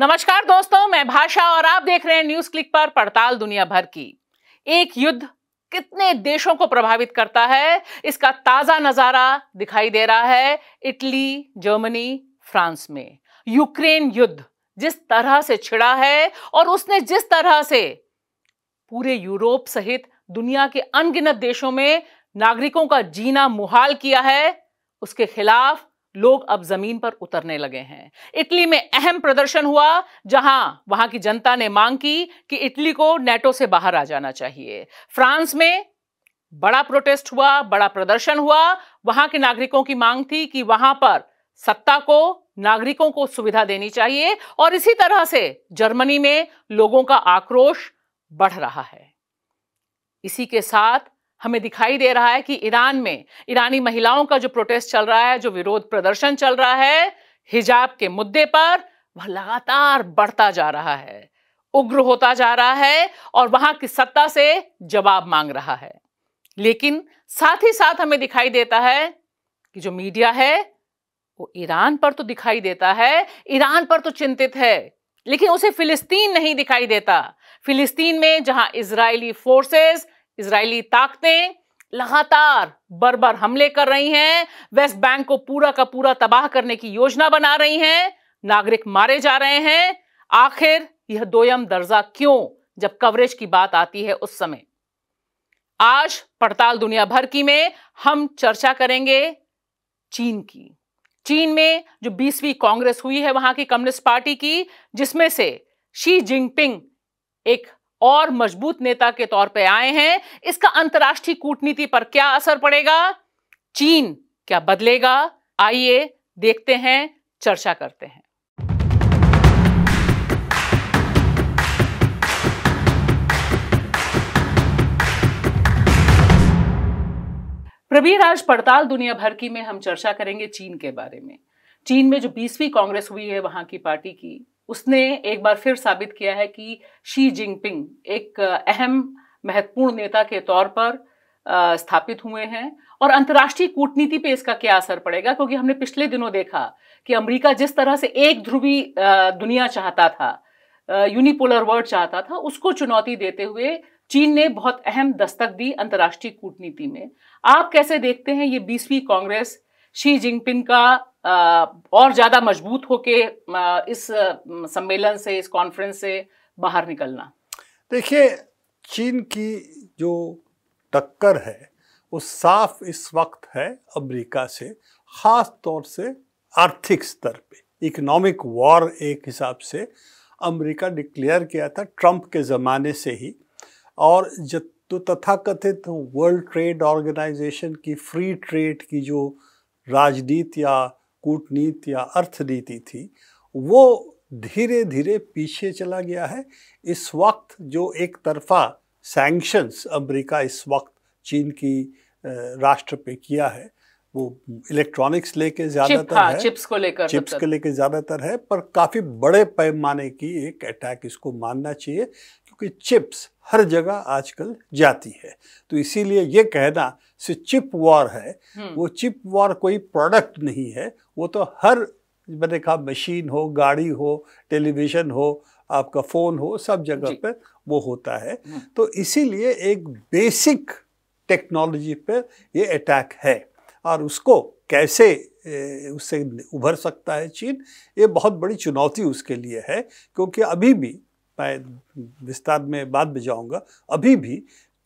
नमस्कार दोस्तों मैं भाषा और आप देख रहे हैं न्यूज क्लिक पर पड़ताल दुनिया भर की एक युद्ध कितने देशों को प्रभावित करता है इसका ताजा नजारा दिखाई दे रहा है इटली जर्मनी फ्रांस में यूक्रेन युद्ध जिस तरह से छिड़ा है और उसने जिस तरह से पूरे यूरोप सहित दुनिया के अनगिनत देशों में नागरिकों का जीना मुहाल किया है उसके खिलाफ लोग अब जमीन पर उतरने लगे हैं इटली में अहम प्रदर्शन हुआ जहां वहां की जनता ने मांग की कि इटली को नेटो से बाहर आ जाना चाहिए फ्रांस में बड़ा प्रोटेस्ट हुआ बड़ा प्रदर्शन हुआ वहां के नागरिकों की मांग थी कि वहां पर सत्ता को नागरिकों को सुविधा देनी चाहिए और इसी तरह से जर्मनी में लोगों का आक्रोश बढ़ रहा है इसी के साथ हमें दिखाई दे रहा है कि ईरान में ईरानी महिलाओं का जो प्रोटेस्ट चल रहा है जो विरोध प्रदर्शन चल रहा है हिजाब के मुद्दे पर वह लगातार बढ़ता जा रहा है उग्र होता जा रहा है और वहां की सत्ता से जवाब मांग रहा है लेकिन साथ ही साथ हमें दिखाई देता है कि जो मीडिया है वो ईरान पर तो दिखाई देता है ईरान पर तो चिंतित है लेकिन उसे फिलिस्तीन नहीं दिखाई देता फिलिस्तीन में जहां इजरायली फोर्सेस इसराइली ताकतें लगातार बर बर हमले कर रही हैं वेस्ट बैंक को पूरा का पूरा तबाह करने की योजना बना रही हैं नागरिक मारे जा रहे हैं आखिर यह दोयम दर्जा क्यों जब कवरेज की बात आती है उस समय आज पड़ताल दुनिया भर की में हम चर्चा करेंगे चीन की चीन में जो 20वीं कांग्रेस हुई है वहां की कम्युनिस्ट पार्टी की जिसमें से शी जिनपिंग एक और मजबूत नेता के तौर पे आए हैं इसका अंतर्राष्ट्रीय कूटनीति पर क्या असर पड़ेगा चीन क्या बदलेगा आइए देखते हैं चर्चा करते हैं प्रवीर आज पड़ताल दुनिया भर की में हम चर्चा करेंगे चीन के बारे में चीन में जो बीसवीं कांग्रेस हुई है वहां की पार्टी की उसने एक बार फिर साबित किया है कि शी जिनपिंग एक अहम महत्वपूर्ण नेता के तौर पर स्थापित हुए हैं और अंतर्राष्ट्रीय कूटनीति पे इसका क्या असर पड़ेगा क्योंकि हमने पिछले दिनों देखा कि अमेरिका जिस तरह से एक ध्रुवी दुनिया चाहता था यूनिपोलर वर्ल्ड चाहता था उसको चुनौती देते हुए चीन ने बहुत अहम दस्तक दी अंतर्राष्ट्रीय कूटनीति में आप कैसे देखते हैं ये बीसवीं कांग्रेस शी जिनपिंग का और ज़्यादा मजबूत होके इस सम्मेलन से इस कॉन्फ्रेंस से बाहर निकलना देखिए चीन की जो टक्कर है वो साफ इस वक्त है अमेरिका से ख़ास तौर से आर्थिक स्तर पे इकोनॉमिक वॉर एक हिसाब से अमेरिका डिक्लेयर किया था ट्रंप के ज़माने से ही और जब तो तथाकथित वर्ल्ड ट्रेड ऑर्गेनाइजेशन की फ्री ट्रेड की जो राजनीति या कूटनीति या अर्थनीति थी वो धीरे धीरे पीछे चला गया है इस वक्त जो एक तरफा सैंक्शंस अमेरिका इस वक्त चीन की राष्ट्र पे किया है वो इलेक्ट्रॉनिक्स लेके ज़्यादातर हाँ, है चिप्स को लेकर चिप्स मतलब को लेकर ज़्यादातर है पर काफ़ी बड़े पैमाने की एक अटैक इसको मानना चाहिए क्योंकि चिप्स हर जगह आजकल जाती है तो इसीलिए ये कहना से चिप वॉर है हम्म। वो चिप वॉर कोई प्रोडक्ट नहीं है वो तो हर मैंने कहा मशीन हो गाड़ी हो टेलीविज़न हो आपका फ़ोन हो सब जगह पर वो होता है हम्म। तो इसीलिए एक बेसिक टेक्नोलॉजी पर ये अटैक है और उसको कैसे उससे उभर सकता है चीन ये बहुत बड़ी चुनौती उसके लिए है क्योंकि अभी भी मैं विस्तार में बाद में जाऊंगा अभी भी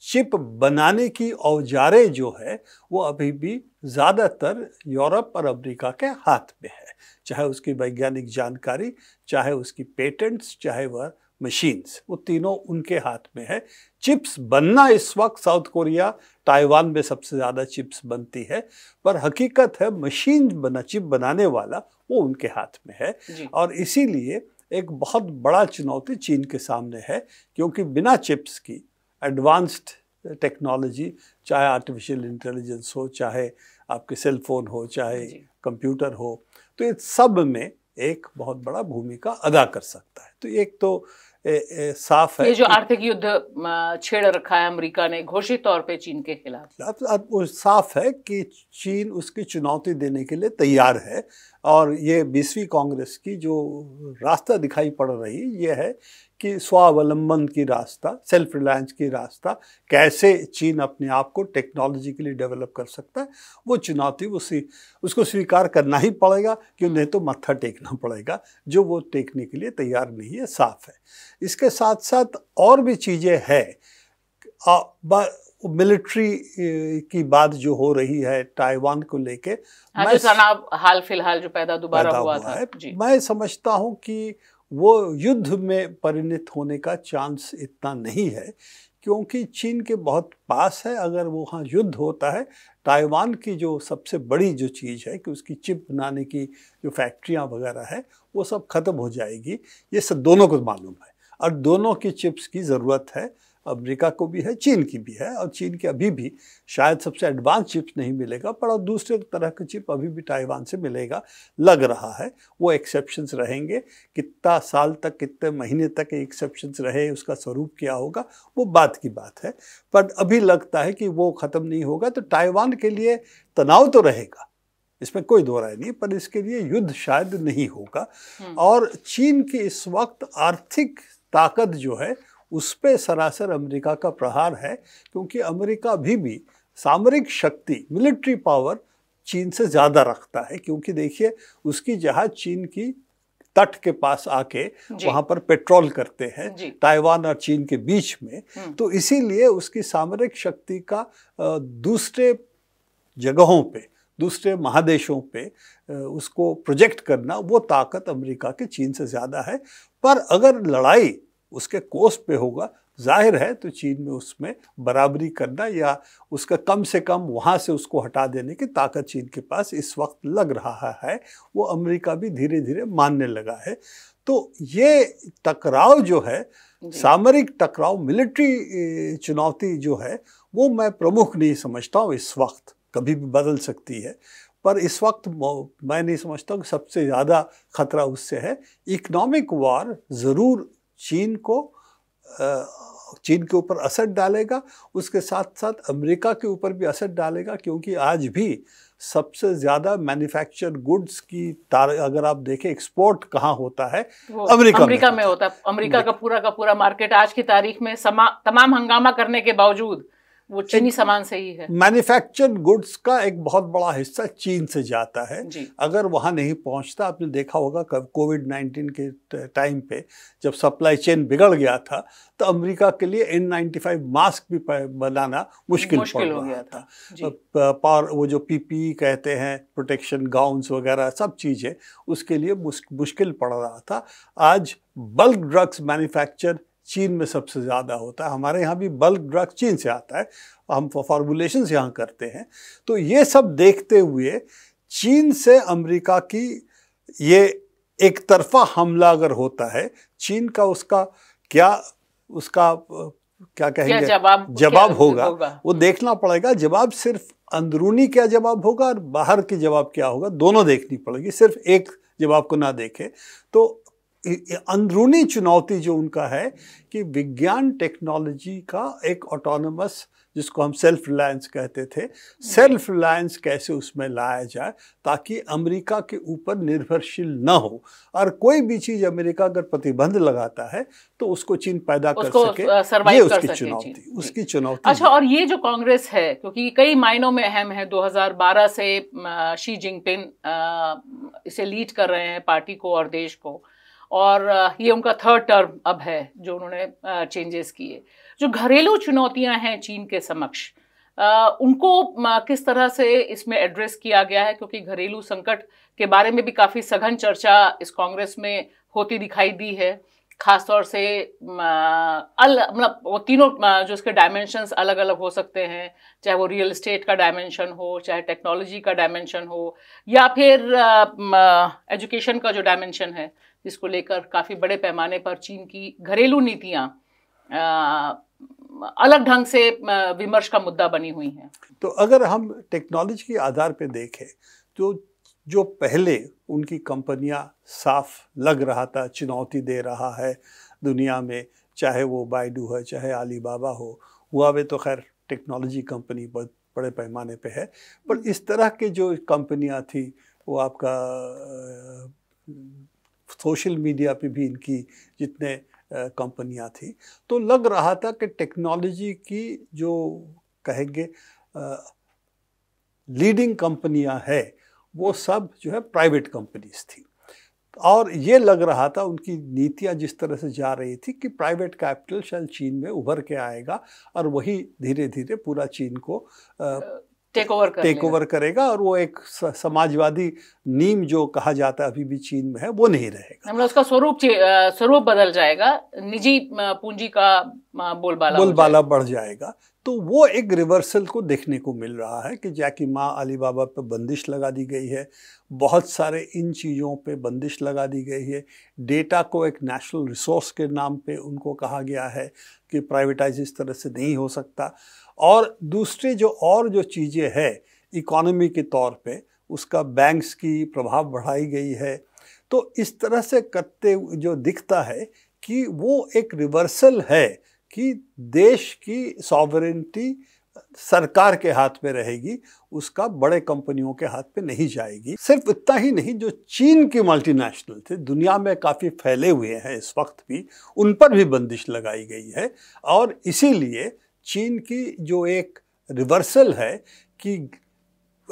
चिप बनाने की औजारें जो है वो अभी भी ज़्यादातर यूरोप और अमेरिका के हाथ में है चाहे उसकी वैज्ञानिक जानकारी चाहे उसकी पेटेंट्स चाहे वह मशीन्स वो तीनों उनके हाथ में है चिप्स बनना इस वक्त साउथ कोरिया ताइवान में सबसे ज़्यादा चिप्स बनती है पर हकीकत है मशीन बना चिप बनाने वाला वो उनके हाथ में है और इसीलिए एक बहुत बड़ा चुनौती चीन के सामने है क्योंकि बिना चिप्स की एडवांस्ड टेक्नोलॉजी चाहे आर्टिफिशियल इंटेलिजेंस हो चाहे आपके सेल फोन हो चाहे कंप्यूटर हो तो इन सब में एक बहुत बड़ा भूमिका अदा कर सकता है तो एक तो ए, ए, साफ है ये जो आर्थिक युद्ध छेड़ रखा है अमेरिका ने घोषित तौर पे चीन के खिलाफ अब साफ है कि चीन उसकी चुनौती देने के लिए तैयार है और ये बीसवीं कांग्रेस की जो रास्ता दिखाई पड़ रही ये है कि स्वावलंबन की रास्ता सेल्फ रिलायंस की रास्ता कैसे चीन अपने आप को टेक्नोलॉजी के लिए डेवलप कर सकता है वो चुनौती उसी उसको स्वीकार करना ही पड़ेगा क्यों नहीं तो मत्था टेकना पड़ेगा जो वो टेकने के लिए तैयार नहीं रही है साफ है इसके साथ साथ और भी चीज़ें हैं मिलिट्री की बात जो हो रही है ताइवान को लेके हाँ, मैं हाल फिलहाल जो पैदा दोबारा हुआ, हुआ था जी। मैं समझता हूँ कि वो युद्ध में परिणत होने का चांस इतना नहीं है क्योंकि चीन के बहुत पास है अगर वहाँ युद्ध होता है ताइवान की जो सबसे बड़ी जो चीज़ है कि उसकी चिप बनाने की जो फैक्ट्रियाँ वगैरह है वो सब ख़त्म हो जाएगी ये सब दोनों को मालूम है और दोनों की चिप्स की ज़रूरत है अमेरिका को भी है चीन की भी है और चीन के अभी भी शायद सबसे एडवांस चिप्स नहीं मिलेगा पर और दूसरे तरह के चिप अभी भी ताइवान से मिलेगा लग रहा है वो एक्सेप्शंस रहेंगे कितना साल तक कितने महीने तक एक्सेप्शंस रहे उसका स्वरूप क्या होगा वो बात की बात है पर अभी लगता है कि वो ख़त्म नहीं होगा तो ताइवान के लिए तनाव तो रहेगा इसमें कोई दो राय नहीं पर इसके लिए युद्ध शायद नहीं होगा हम्म। और चीन की इस वक्त आर्थिक ताकत जो है उस पर सरासर अमेरिका का प्रहार है क्योंकि अमेरिका भी भी सामरिक शक्ति मिलिट्री पावर चीन से ज़्यादा रखता है क्योंकि देखिए उसकी जहाज़ चीन की तट के पास आके वहाँ पर पेट्रोल करते हैं ताइवान और चीन के बीच में हम्म। तो इसीलिए उसकी सामरिक शक्ति का दूसरे जगहों पे दूसरे महादेशों पे उसको प्रोजेक्ट करना वो ताकत अमेरिका के चीन से ज़्यादा है पर अगर लड़ाई उसके कोस्ट पे होगा जाहिर है तो चीन में उसमें बराबरी करना या उसका कम से कम वहाँ से उसको हटा देने की ताकत चीन के पास इस वक्त लग रहा है वो अमेरिका भी धीरे धीरे मानने लगा है तो ये टकराव जो है सामरिक टकराव मिलिट्री चुनौती जो है वो मैं प्रमुख नहीं समझता हूँ इस वक्त कभी भी बदल सकती है पर इस वक्त मैं नहीं समझता कि सबसे ज़्यादा खतरा उससे है इकोनॉमिक वार ज़रूर चीन को चीन के ऊपर असर डालेगा उसके साथ साथ अमेरिका के ऊपर भी असर डालेगा क्योंकि आज भी सबसे ज़्यादा मैन्युफैक्चर गुड्स की तार अगर आप देखें एक्सपोर्ट कहाँ होता है अमेरिका अमेरिका में, में होता है अमेरिका का पूरा का पूरा मार्केट आज की तारीख में समा तमाम हंगामा करने के बावजूद वो चीनी सामान से ही है मैन्युफैक्चर गुड्स का एक बहुत बड़ा हिस्सा चीन से जाता है अगर वहाँ नहीं पहुँचता आपने देखा होगा कोविड नाइन्टीन के टाइम पे जब सप्लाई चेन बिगड़ गया था तो अमेरिका के लिए एन नाइन्टी फाइव मास्क भी बनाना मुश्किल, मुश्किल पड़ हो गया था, था। पार वो जो पीपी e कहते हैं प्रोटेक्शन गाउन्स वगैरह सब चीज़ें उसके लिए मुश्किल पड़ रहा था आज बल्क ड्रग्स मैन्युफैक्चर चीन में सबसे ज़्यादा होता है हमारे यहाँ भी बल्क ड्रग चीन से आता है हम फॉर्मुलेशन यहाँ करते हैं तो ये सब देखते हुए चीन से अमेरिका की ये एक तरफा हमला अगर होता है चीन का उसका क्या उसका क्या कहेंगे जवाब जवाब होगा, वो हम्म। देखना पड़ेगा जवाब सिर्फ अंदरूनी क्या जवाब होगा और बाहर के जवाब क्या होगा दोनों देखनी पड़ेगी सिर्फ एक जवाब को ना देखे तो अंदरूनी चुनौती जो उनका है कि विज्ञान टेक्नोलॉजी का एक ऑटोनमस जिसको हम सेल्फ रिलायंस कहते थे सेल्फ रिलायंस कैसे उसमें लाया जाए ताकि अमेरिका के ऊपर निर्भरशील न हो और कोई भी चीज़ अमेरिका अगर प्रतिबंध लगाता है तो उसको चीन पैदा उसको कर सके ये उसकी चुनौती उसकी चुनौती अच्छा और ये जो कांग्रेस है क्योंकि कई मायनों में अहम है 2012 से शी जिनपिंग इसे लीड कर रहे हैं पार्टी को और देश को और ये उनका थर्ड टर्म अब है जो उन्होंने चेंजेस किए जो घरेलू चुनौतियां हैं चीन के समक्ष उनको किस तरह से इसमें एड्रेस किया गया है क्योंकि घरेलू संकट के बारे में भी काफ़ी सघन चर्चा इस कांग्रेस में होती दिखाई दी है खासतौर से अल मतलब वो तीनों जो इसके डायमेंशंस अलग अलग हो सकते हैं चाहे वो रियल इस्टेट का डायमेंशन हो चाहे टेक्नोलॉजी का डायमेंशन हो या फिर एजुकेशन का जो डायमेंशन है जिसको लेकर काफ़ी बड़े पैमाने पर चीन की घरेलू नीतियाँ अलग ढंग से विमर्श का मुद्दा बनी हुई हैं तो अगर हम टेक्नोलॉजी के आधार पर देखें तो जो पहले उनकी कंपनियां साफ लग रहा था चुनौती दे रहा है दुनिया में चाहे वो बाइडू है चाहे अलीबाबा हो हुआवे तो खैर टेक्नोलॉजी कंपनी बड़े पैमाने पे है पर इस तरह के जो कंपनियां थी वो आपका सोशल मीडिया पे भी इनकी जितने कंपनियां थी तो लग रहा था कि टेक्नोलॉजी की जो कहेंगे लीडिंग कंपनियां है वो सब जो है प्राइवेट कंपनीज थी और ये लग रहा था उनकी नीतियां जिस तरह से जा रही थी कि प्राइवेट कैपिटल शायद चीन में उभर के आएगा और वही धीरे धीरे पूरा चीन को टेक ओवर टेक ओवर करेगा और वो एक समाजवादी नीम जो कहा जाता है अभी भी चीन में है वो नहीं रहेगा मतलब उसका स्वरूप स्वरूप बदल जाएगा निजी पूंजी का बोलबाला बोलबाला बढ़ जाएगा तो वो एक रिवर्सल को देखने को मिल रहा है कि जैकि माँ अली बाबा पर बंदिश लगा दी गई है बहुत सारे इन चीज़ों पे बंदिश लगा दी गई है डेटा को एक नेशनल रिसोर्स के नाम पे उनको कहा गया है कि प्राइवेटाइज इस तरह से नहीं हो सकता और दूसरी जो और जो चीज़ें हैं इकोनॉमी के तौर पे उसका बैंक्स की प्रभाव बढ़ाई गई है तो इस तरह से करते जो दिखता है कि वो एक रिवर्सल है कि देश की सॉवरेंटी सरकार के हाथ में रहेगी उसका बड़े कंपनियों के हाथ में नहीं जाएगी सिर्फ इतना ही नहीं जो चीन के मल्टीनेशनल थे दुनिया में काफ़ी फैले हुए हैं इस वक्त भी उन पर भी बंदिश लगाई गई है और इसीलिए चीन की जो एक रिवर्सल है कि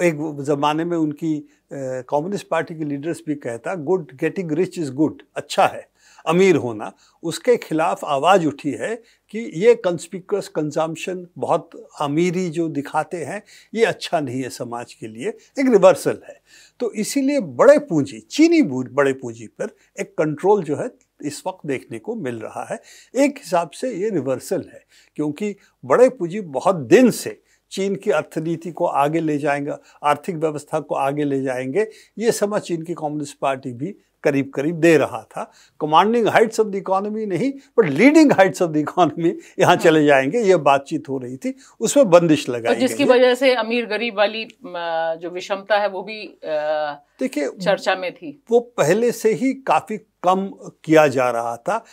एक ज़माने में उनकी कम्युनिस्ट पार्टी की लीडर्स भी कहता good getting rich is good अच्छा है अमीर होना उसके खिलाफ आवाज़ उठी है कि ये कंस्पिकस कंजम्पशन बहुत अमीरी जो दिखाते हैं ये अच्छा नहीं है समाज के लिए एक रिवर्सल है तो इसीलिए बड़े पूंजी चीनी बड़े पूंजी पर एक कंट्रोल जो है इस वक्त देखने को मिल रहा है एक हिसाब से ये रिवर्सल है क्योंकि बड़े पूंजी बहुत दिन से चीन की अर्थनीति को आगे ले जाएंगे आर्थिक व्यवस्था को आगे ले जाएंगे ये समझ चीन की कम्युनिस्ट पार्टी भी करीब करीब दे रहा था commanding heights of the economy नहीं but leading heights of the economy यहाँ चले हाँ। जाएंगे ये बातचीत हो रही थी उसमें बंदिश लगा तो जिसकी वजह से अमीर गरीब वाली जो विषमता है वो भी देखिए चर्चा में थी वो पहले से ही काफ़ी कम किया जा रहा था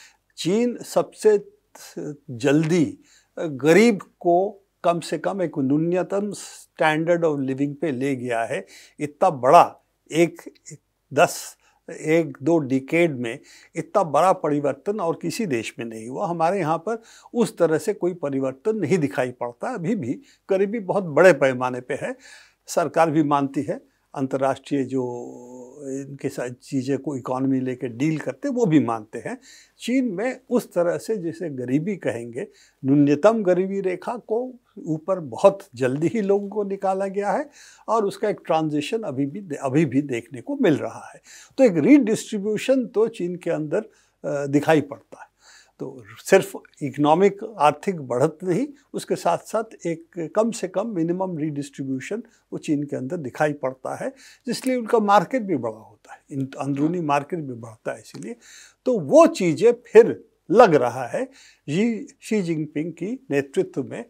चीन सबसे जल्दी गरीब को कम से कम एक न्यूनतम स्टैंडर्ड ऑफ लिविंग पे ले गया है इतना बड़ा एक दस एक दो डिकेड में इतना बड़ा परिवर्तन और किसी देश में नहीं हुआ हमारे यहाँ पर उस तरह से कोई परिवर्तन नहीं दिखाई पड़ता अभी भी गरीबी बहुत बड़े पैमाने पे है सरकार भी मानती है अंतर्राष्ट्रीय जो इनके साथ चीज़ें को इकॉनमी लेके डील करते वो भी मानते हैं चीन में उस तरह से जिसे गरीबी कहेंगे न्यूनतम गरीबी रेखा को ऊपर बहुत जल्दी ही लोगों को निकाला गया है और उसका एक ट्रांजिशन अभी भी अभी भी देखने को मिल रहा है तो एक रीडिस्ट्रीब्यूशन तो चीन के अंदर दिखाई पड़ता है तो सिर्फ इकोनॉमिक आर्थिक बढ़त नहीं उसके साथ साथ एक कम से कम मिनिमम रीडिस्ट्रीब्यूशन वो चीन के अंदर दिखाई पड़ता है जिसलिए उनका मार्केट भी बड़ा होता है अंदरूनी मार्केट हाँ। भी बढ़ता है इसीलिए तो वो चीज़ें फिर लग रहा है जी शी जिनपिंग की नेतृत्व में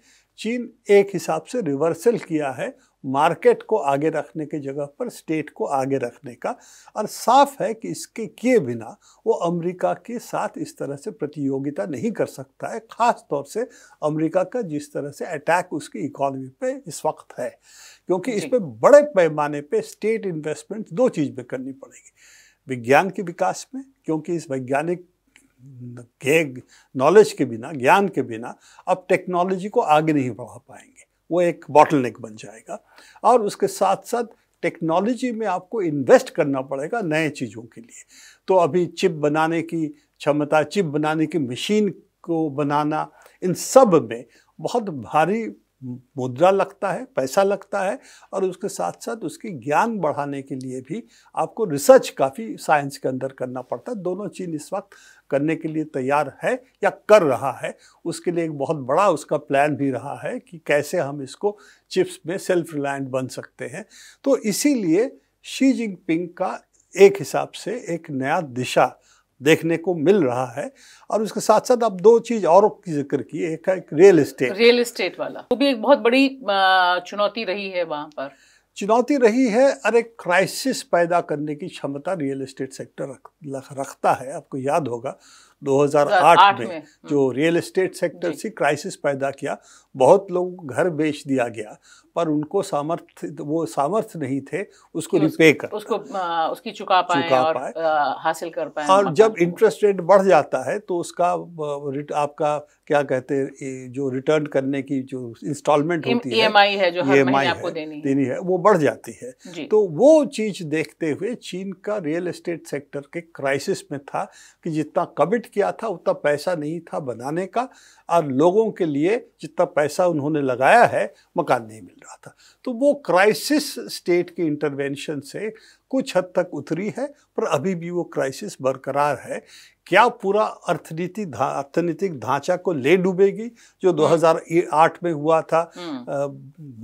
चीन एक हिसाब से रिवर्सल किया है मार्केट को आगे रखने की जगह पर स्टेट को आगे रखने का और साफ है कि इसके किए बिना वो अमेरिका के साथ इस तरह से प्रतियोगिता नहीं कर सकता है ख़ास तौर से अमेरिका का जिस तरह से अटैक उसकी इकोनॉमी पे इस वक्त है क्योंकि इस पर बड़े पैमाने पे स्टेट इन्वेस्टमेंट दो चीज़ में करनी पड़ेगी विज्ञान के विकास में क्योंकि इस वैज्ञानिक के नॉलेज के बिना ज्ञान के बिना अब टेक्नोलॉजी को आगे नहीं बढ़ा पाएंगे वो एक बॉटल नेक बन जाएगा और उसके साथ साथ टेक्नोलॉजी में आपको इन्वेस्ट करना पड़ेगा नए चीज़ों के लिए तो अभी चिप बनाने की क्षमता चिप बनाने की मशीन को बनाना इन सब में बहुत भारी मुद्रा लगता है पैसा लगता है और उसके साथ साथ उसकी ज्ञान बढ़ाने के लिए भी आपको रिसर्च काफ़ी साइंस के अंदर करना पड़ता है दोनों चीज़ इस वक्त करने के लिए तैयार है या कर रहा है उसके लिए एक बहुत बड़ा उसका प्लान भी रहा है कि कैसे हम इसको चिप्स में सेल्फ रिलायंट बन सकते हैं तो इसीलिए शी जिनपिंग का एक हिसाब से एक नया दिशा देखने को मिल रहा है और उसके साथ साथ अब दो चीज और की जिक्र की एक है रियल इस्टेट रियल इस्टेट वाला वो तो भी एक बहुत बड़ी चुनौती रही है वहाँ पर चुनौती रही है अरे क्राइसिस पैदा करने की क्षमता रियल एस्टेट सेक्टर रख, रखता है आपको याद होगा 2008 में, में हाँ। जो रियल एस्टेट सेक्टर से क्राइसिस पैदा किया बहुत लोग घर बेच दिया गया पर उनको सामर्थ्य वो सामर्थ्य नहीं थे उसको रिपे कर उसको आ, उसकी चुका पाए चुका और पाए। आ, हासिल कर पाए और जब इंटरेस्ट रेट बढ़ जाता है तो उसका आपका क्या कहते हैं जो रिटर्न करने की जो इंस्टॉलमेंट e होती है ई एम आई है देनी है वो बढ़ जाती है तो वो चीज देखते हुए चीन का रियल एस्टेट सेक्टर के क्राइसिस में था कि जितना कमिट किया था उतना पैसा नहीं था बनाने का और लोगों के लिए जितना पैसा उन्होंने लगाया है मकान नहीं मिल रहा था तो वो क्राइसिस स्टेट के इंटरवेंशन से कुछ हद तक उतरी है पर अभी भी वो क्राइसिस बरकरार है क्या पूरा अर्थनीति अर्थनीतिक ढांचा को ले डूबेगी जो 2008 हम्म। में हुआ था हम्म।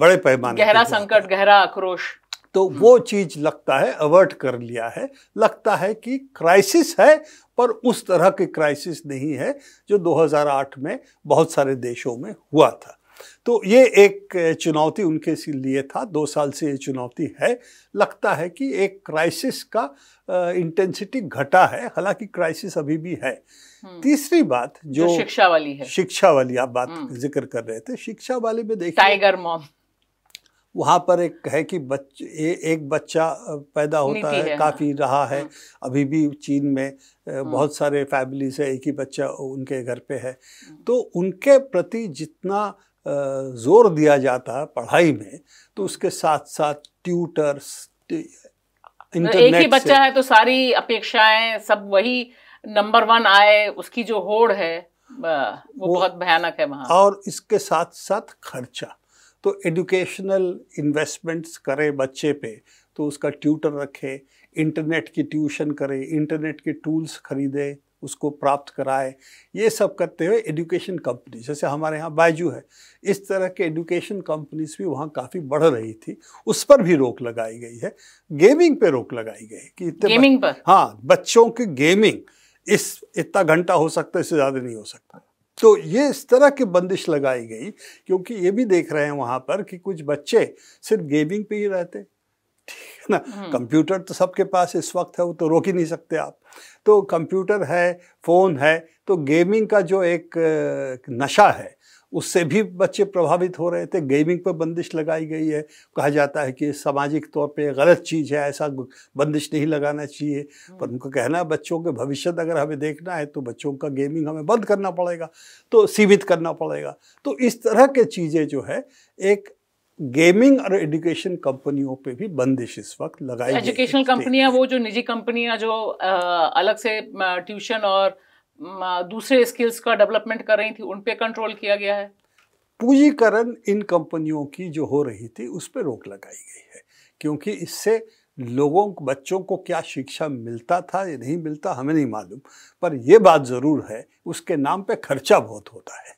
बड़े पैमाने गहरा संकट गहरा आक्रोश तो वो चीज लगता है अवर्ट कर लिया है लगता है कि क्राइसिस है पर उस तरह के क्राइसिस नहीं है जो 2008 में बहुत सारे देशों में हुआ था तो ये एक चुनौती उनके लिए था दो साल से ये चुनौती है लगता है कि एक क्राइसिस का इंटेंसिटी घटा है हालांकि क्राइसिस अभी भी है हम्म। तीसरी बात जो, जो शिक्षा वाली है शिक्षा वाली आप बात हम्म। जिक्र कर रहे थे शिक्षा वाली में देखिए टाइगर मॉम वहाँ पर एक है कि बच्चे एक बच्चा पैदा होता है, है काफ़ी रहा है हाँ। अभी भी चीन में हाँ। बहुत सारे फैमिलीज है एक ही बच्चा उनके घर पे है हाँ। तो उनके प्रति जितना जोर दिया जाता है पढ़ाई में तो उसके साथ साथ ट्यूटर्स इंटरनेट एक ही बच्चा है तो सारी अपेक्षाएं सब वही नंबर वन आए उसकी जो होड़ है वो, वो बहुत भयानक है वहाँ और इसके साथ साथ खर्चा तो एजुकेशनल इन्वेस्टमेंट्स करें बच्चे पे तो उसका ट्यूटर रखे इंटरनेट की ट्यूशन करें इंटरनेट के टूल्स खरीदे उसको प्राप्त कराए ये सब करते हुए एजुकेशन कंपनी जैसे हमारे यहाँ बायजू है इस तरह के एजुकेशन कंपनीज भी वहाँ काफ़ी बढ़ रही थी उस पर भी रोक लगाई गई है गेमिंग पे रोक लगाई गई कि इतने गेमिंग पर हाँ बच्चों की गेमिंग इस इतना घंटा हो सकता है इससे ज़्यादा नहीं हो सकता तो ये इस तरह की बंदिश लगाई गई क्योंकि ये भी देख रहे हैं वहाँ पर कि कुछ बच्चे सिर्फ गेमिंग पे ही रहते ठीक है ना हम्म। कंप्यूटर तो सबके पास इस वक्त है वो तो रोक ही नहीं सकते आप तो कंप्यूटर है फ़ोन है तो गेमिंग का जो एक नशा है उससे भी बच्चे प्रभावित हो रहे थे गेमिंग पर बंदिश लगाई गई है कहा जाता है कि सामाजिक तौर पे गलत चीज़ है ऐसा बंदिश नहीं लगाना चाहिए हम्म। पर उनका कहना है बच्चों के भविष्य अगर हमें देखना है तो बच्चों का गेमिंग हमें बंद करना पड़ेगा तो सीमित करना पड़ेगा तो इस तरह के चीज़ें जो है एक गेमिंग और एजुकेशन कंपनियों पे भी बंदिश इस वक्त लगाई एजुकेशनल कंपनियां वो जो निजी कंपनियां जो अलग से ट्यूशन और दूसरे स्किल्स का डेवलपमेंट कर रही थी उन पे कंट्रोल किया गया है पूंजीकरण इन कंपनियों की जो हो रही थी उस पर रोक लगाई गई है क्योंकि इससे लोगों बच्चों को क्या शिक्षा मिलता था या नहीं मिलता हमें नहीं मालूम पर यह बात ज़रूर है उसके नाम पे खर्चा बहुत होता है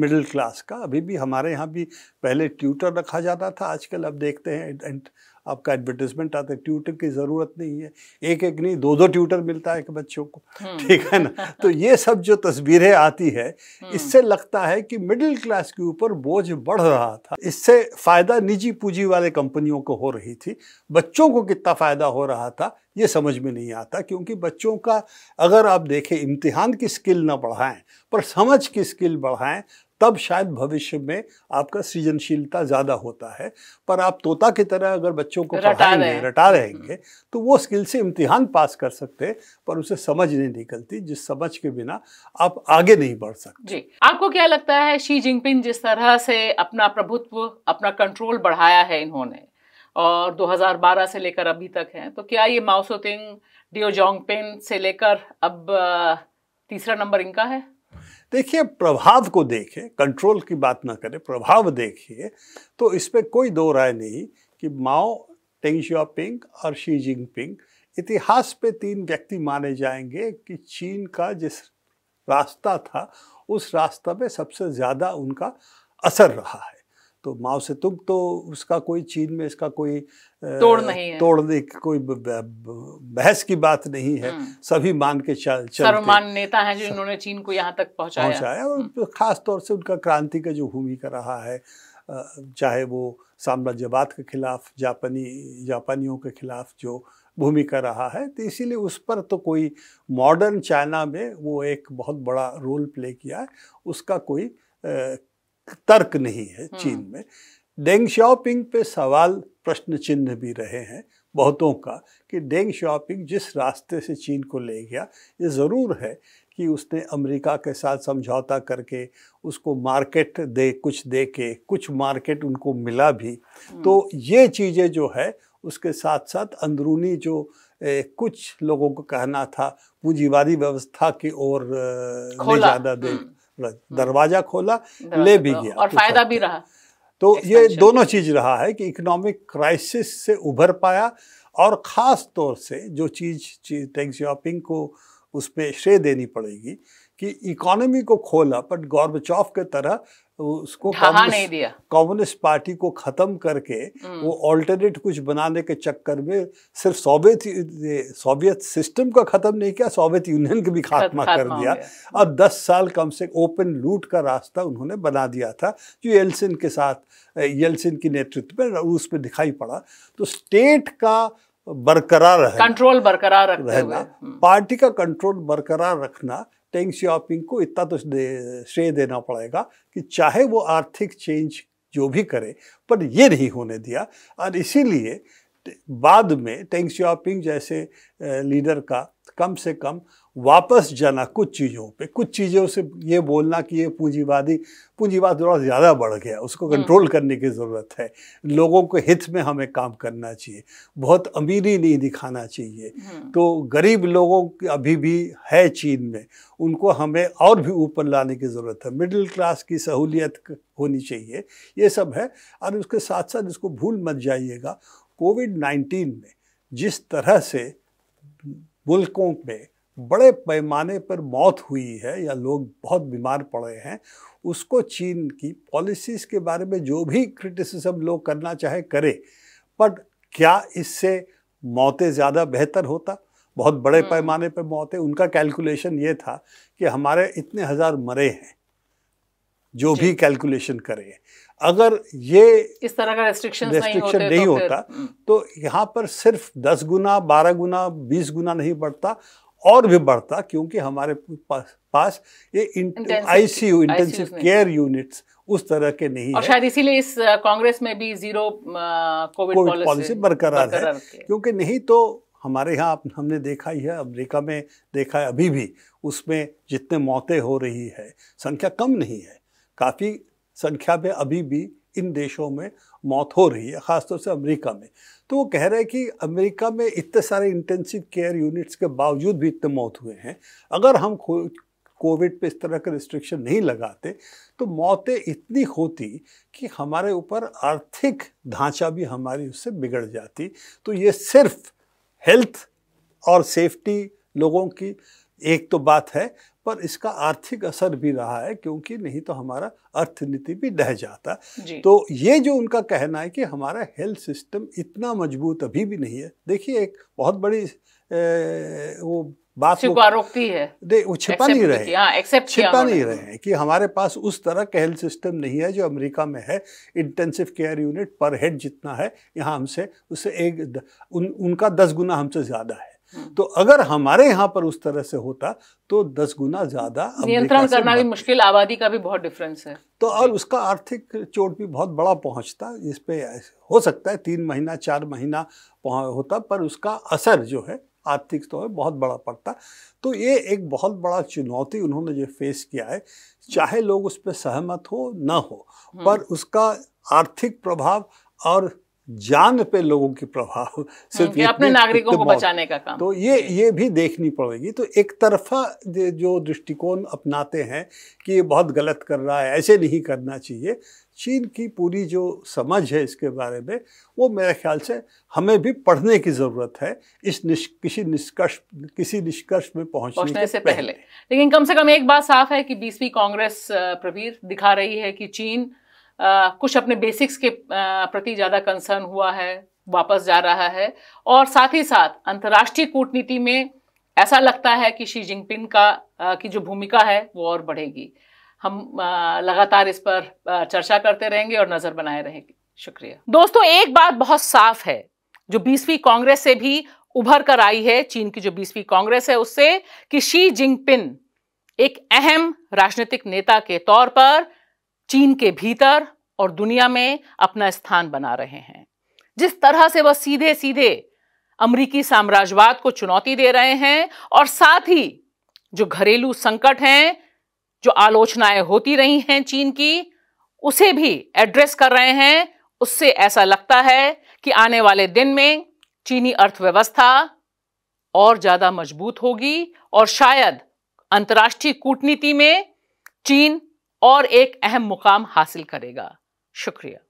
मिडिल क्लास का अभी भी हमारे यहाँ भी पहले ट्यूटर रखा जाता था आजकल अब देखते हैं आपका एडवर्टीजमेंट आता है ट्यूटर की ज़रूरत नहीं है एक एक नहीं दो दो ट्यूटर मिलता है एक बच्चों को हम्म। ठीक है ना तो ये सब जो तस्वीरें आती है हम्म। इससे लगता है कि मिडिल क्लास के ऊपर बोझ बढ़ रहा था इससे फ़ायदा निजी पूंजी वाले कंपनियों को हो रही थी बच्चों को कितना फ़ायदा हो रहा था ये समझ में नहीं आता क्योंकि बच्चों का अगर आप देखें इम्तिहान की स्किल ना बढ़ाएं पर समझ की स्किल बढ़ाएं तब शायद भविष्य में आपका सृजनशीलता ज़्यादा होता है पर आप तोता की तरह अगर बच्चों को पढ़ाएंगे रटा रहेंगे हम्म। तो वो स्किल से इम्तिहान पास कर सकते पर उसे समझ नहीं निकलती जिस समझ के बिना आप आगे नहीं बढ़ सकते जी आपको क्या लगता है शी जिनपिंग जिस तरह से अपना प्रभुत्व अपना कंट्रोल बढ़ाया है इन्होंने और 2012 से लेकर अभी तक है तो क्या ये माओसोतिंग डिओ जोंगपिन से लेकर अब तीसरा नंबर इनका है देखिए प्रभाव को देखें कंट्रोल की बात ना करें प्रभाव देखिए तो इस पर कोई दो राय नहीं कि माओ टेंग शियापिंग और शी जिनपिंग इतिहास पे तीन व्यक्ति माने जाएंगे कि चीन का जिस रास्ता था उस रास्ता पे सबसे ज़्यादा उनका असर रहा है तो माओ से तुम तो उसका कोई चीन में इसका कोई तोड़ नहीं है तोड़ने की कोई बहस की बात नहीं है हम्म। सभी मान के चल सर्वमान नेता हैं जो इन्होंने चीन को यहाँ तक पहुँचाया पहुँचाया और हम्म। ख़ास तौर से उनका क्रांति का जो भूमिका रहा है चाहे वो साम्राज्यवाद के खिलाफ जापानी जापानियों के खिलाफ जो भूमिका रहा है तो इसीलिए उस पर तो कोई मॉडर्न चाइना में वो एक बहुत बड़ा रोल प्ले किया है उसका कोई तर्क नहीं है हम्म। चीन में डेंग शॉपिंग पे सवाल प्रश्न चिन्ह भी रहे हैं बहुतों का कि डेंग शॉपिंग जिस रास्ते से चीन को ले गया ये ज़रूर है कि उसने अमेरिका के साथ समझौता करके उसको मार्केट दे कुछ दे के कुछ मार्केट उनको मिला भी हम्म। तो ये चीज़ें जो है उसके साथ साथ अंदरूनी जो ए, कुछ लोगों को कहना था पूंजीवादी व्यवस्था की ओर ज़्यादा दे हम्म। हम्म। दरवाजा खोला ले भी गया और तो फायदा भी रहा तो ये दोनों चीज रहा है कि इकोनॉमिक क्राइसिस से उभर पाया और ख़ास तौर से जो चीज़ चीज टेंग को उसमें श्रेय देनी पड़ेगी कि इकोनॉमी को खोला बट गॉर्बचॉफ के तरह उसको नहीं दिया कम्युनिस्ट पार्टी को खत्म करके हम्म। वो ऑल्टरनेट कुछ बनाने के चक्कर में सिर्फ सोवियत सोवियत सिस्टम का खत्म नहीं किया सोवियत यूनियन का भी खात्मा कर दिया और 10 साल कम से ओपन लूट का रास्ता उन्होंने बना दिया था जो येल्सिन के साथ येल्सिन की नेतृत्व में रूस में दिखाई पड़ा तो स्टेट का बरकरार रहना कंट्रोल हम्म। बरकरार रखना पार्टी का कंट्रोल बरकरार रखना टेंग श्याओपिंग को इतना तो श्रेय देना पड़ेगा कि चाहे वो आर्थिक चेंज जो भी करे पर ये नहीं होने दिया और इसीलिए बाद में टेंग श्याओपिंग जैसे लीडर का कम से कम वापस जाना कुछ चीज़ों पे कुछ चीज़ों से ये बोलना कि ये पूंजीवादी पूंजीवाद थोड़ा ज़्यादा बढ़ गया उसको कंट्रोल हम्म। करने की ज़रूरत है लोगों के हित में हमें काम करना चाहिए बहुत अमीरी नहीं दिखाना चाहिए हम्म। तो गरीब लोगों की अभी भी है चीन में उनको हमें और भी ऊपर लाने की ज़रूरत है मिडिल क्लास की सहूलियत होनी चाहिए ये सब है और उसके साथ साथ इसको भूल मत जाइएगा कोविड नाइन्टीन में जिस तरह से मुल्कों में बड़े पैमाने पर मौत हुई है या लोग बहुत बीमार पड़े हैं उसको चीन की पॉलिसीज़ के बारे में जो भी क्रिटिसिज्म लोग करना चाहे करे बट क्या इससे मौतें ज़्यादा बेहतर होता बहुत बड़े हम्म। पैमाने पर मौतें उनका कैलकुलेशन ये था कि हमारे इतने हज़ार मरे हैं जो भी कैलकुलेशन करें अगर ये इस तरह का रेस्ट्रिक्शन नहीं, होते नहीं तो होता हम्म। तो यहाँ पर सिर्फ दस गुना बारह गुना बीस गुना नहीं बढ़ता और भी बढ़ता क्योंकि हमारे पास ये आईसीयू इंटेंसिव केयर यूनिट्स उस तरह के नहीं और है। शायद इसीलिए इस कांग्रेस में भी जीरो कोविड पॉलिसी बरकरार है क्योंकि नहीं तो हमारे यहाँ हमने देखा ही है अमेरिका में देखा है अभी भी उसमें जितने मौतें हो रही है संख्या कम नहीं है काफ़ी संख्या में अभी भी इन देशों में मौत हो रही है ख़ासतौर से अमेरिका में तो वो कह रहे हैं कि अमेरिका में इतने सारे इंटेंसिव केयर यूनिट्स के बावजूद भी इतने मौत हुए हैं अगर हम कोविड पे इस तरह के रिस्ट्रिक्शन नहीं लगाते तो मौतें इतनी होती कि हमारे ऊपर आर्थिक ढांचा भी हमारी उससे बिगड़ जाती तो ये सिर्फ हेल्थ और सेफ्टी लोगों की एक तो बात है पर इसका आर्थिक असर भी रहा है क्योंकि नहीं तो हमारा अर्थनीति भी ढह जाता तो ये जो उनका कहना है कि हमारा हेल्थ सिस्टम इतना मजबूत अभी भी नहीं है देखिए एक बहुत बड़ी ए, वो बात रोकती है दे वो छिपा नहीं रहे हाँ, छिपा नहीं रहे हैं कि हमारे पास उस तरह का हेल्थ सिस्टम नहीं है जो अमेरिका में है इंटेंसिव केयर यूनिट पर हेड जितना है यहाँ हमसे उससे एक उन, उनका दस गुना हमसे ज़्यादा है तो अगर हमारे यहाँ पर उस तरह से होता तो दस गुना ज्यादा नियंत्रण करना भी मुश्किल आबादी का भी बहुत डिफरेंस है तो और उसका आर्थिक चोट भी बहुत बड़ा पहुंचता इस पे हो सकता है तीन महीना चार महीना होता पर उसका असर जो है आर्थिक तौर तो पर बहुत बड़ा पड़ता तो ये एक बहुत बड़ा चुनौती उन्होंने जो फेस किया है चाहे लोग उस पर सहमत हो ना हो हम्म। पर उसका आर्थिक प्रभाव और जान पे लोगों की प्रभाव हम्म, सिर्फ अपने नागरिकों को बचाने का काम तो ये ये भी देखनी पड़ेगी तो एक तरफा जो दृष्टिकोण अपनाते हैं कि ये बहुत गलत कर रहा है ऐसे नहीं करना चाहिए चीन की पूरी जो समझ है इसके बारे में वो मेरे ख्याल से हमें भी पढ़ने की ज़रूरत है इस निश, किसी निष्कर्ष किसी निष्कर्ष में पहुंचने, पहुंचने से पहले।, पहले लेकिन कम से कम एक बात साफ है कि बीसवीं कांग्रेस प्रवीर दिखा रही है कि चीन आ, कुछ अपने बेसिक्स के प्रति ज़्यादा कंसर्न हुआ है वापस जा रहा है और साथ ही साथ अंतर्राष्ट्रीय कूटनीति में ऐसा लगता है कि शी जिनपिंग का आ, की जो भूमिका है वो और बढ़ेगी हम लगातार इस पर चर्चा करते रहेंगे और नज़र बनाए रहेंगे शुक्रिया दोस्तों एक बात बहुत साफ है जो बीसवीं कांग्रेस से भी उभर कर आई है चीन की जो बीसवीं कांग्रेस है उससे कि शी जिनपिंग एक अहम राजनीतिक नेता के तौर पर चीन के भीतर और दुनिया में अपना स्थान बना रहे हैं जिस तरह से वह सीधे सीधे अमरीकी साम्राज्यवाद को चुनौती दे रहे हैं और साथ ही जो घरेलू संकट हैं जो आलोचनाएं होती रही हैं चीन की उसे भी एड्रेस कर रहे हैं उससे ऐसा लगता है कि आने वाले दिन में चीनी अर्थव्यवस्था और ज़्यादा मजबूत होगी और शायद अंतर्राष्ट्रीय कूटनीति में चीन और एक अहम मुकाम हासिल करेगा शुक्रिया